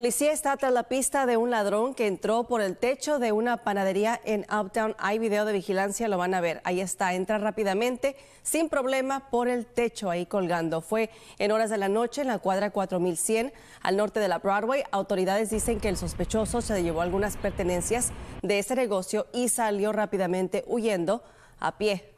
policía está tras la pista de un ladrón que entró por el techo de una panadería en Uptown. Hay video de vigilancia, lo van a ver. Ahí está, entra rápidamente, sin problema, por el techo ahí colgando. Fue en horas de la noche en la cuadra 4100 al norte de la Broadway. Autoridades dicen que el sospechoso se llevó algunas pertenencias de ese negocio y salió rápidamente huyendo a pie